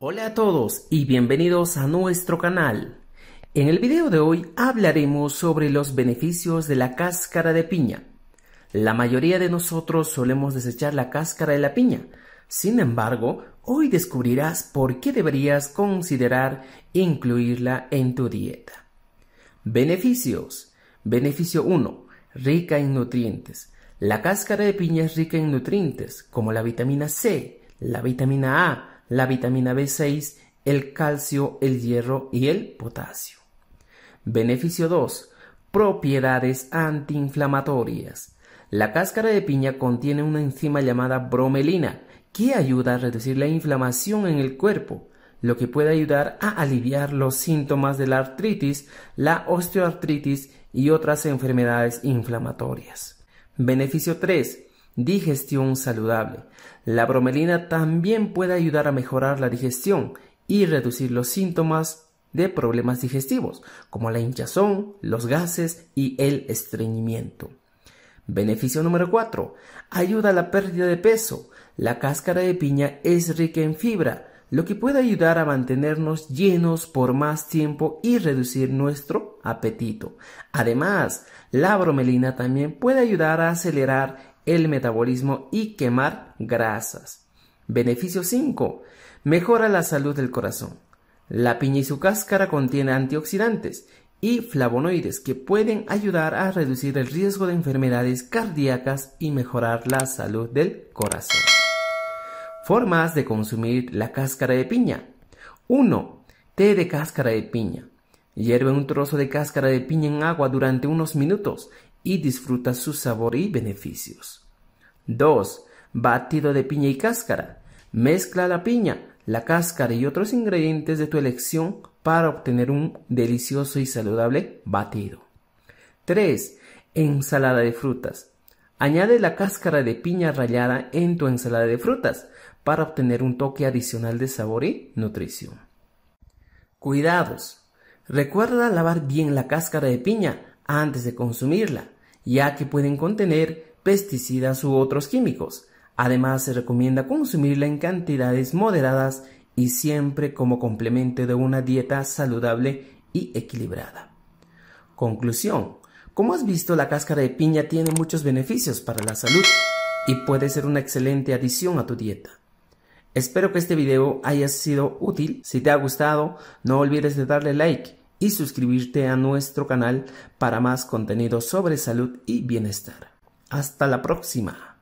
Hola a todos y bienvenidos a nuestro canal. En el video de hoy hablaremos sobre los beneficios de la cáscara de piña. La mayoría de nosotros solemos desechar la cáscara de la piña. Sin embargo, hoy descubrirás por qué deberías considerar incluirla en tu dieta. Beneficios. Beneficio 1. Rica en nutrientes. La cáscara de piña es rica en nutrientes como la vitamina C, la vitamina A, la vitamina B6, el calcio, el hierro y el potasio. Beneficio 2. Propiedades antiinflamatorias. La cáscara de piña contiene una enzima llamada bromelina que ayuda a reducir la inflamación en el cuerpo, lo que puede ayudar a aliviar los síntomas de la artritis, la osteoartritis y otras enfermedades inflamatorias. Beneficio 3 digestión saludable. La bromelina también puede ayudar a mejorar la digestión y reducir los síntomas de problemas digestivos, como la hinchazón, los gases y el estreñimiento. Beneficio número 4. Ayuda a la pérdida de peso. La cáscara de piña es rica en fibra, lo que puede ayudar a mantenernos llenos por más tiempo y reducir nuestro apetito. Además, la bromelina también puede ayudar a acelerar el metabolismo y quemar grasas. Beneficio 5. Mejora la salud del corazón. La piña y su cáscara contiene antioxidantes y flavonoides que pueden ayudar a reducir el riesgo de enfermedades cardíacas y mejorar la salud del corazón. Formas de consumir la cáscara de piña. 1. Té de cáscara de piña. Hierve un trozo de cáscara de piña en agua durante unos minutos y disfruta su sabor y beneficios. 2. Batido de piña y cáscara. Mezcla la piña, la cáscara y otros ingredientes de tu elección para obtener un delicioso y saludable batido. 3. Ensalada de frutas. Añade la cáscara de piña rallada en tu ensalada de frutas para obtener un toque adicional de sabor y nutrición. Cuidados. Recuerda lavar bien la cáscara de piña antes de consumirla, ya que pueden contener pesticidas u otros químicos. Además, se recomienda consumirla en cantidades moderadas y siempre como complemento de una dieta saludable y equilibrada. Conclusión. Como has visto, la cáscara de piña tiene muchos beneficios para la salud y puede ser una excelente adición a tu dieta. Espero que este video haya sido útil. Si te ha gustado, no olvides de darle like y suscribirte a nuestro canal para más contenido sobre salud y bienestar. Hasta la próxima.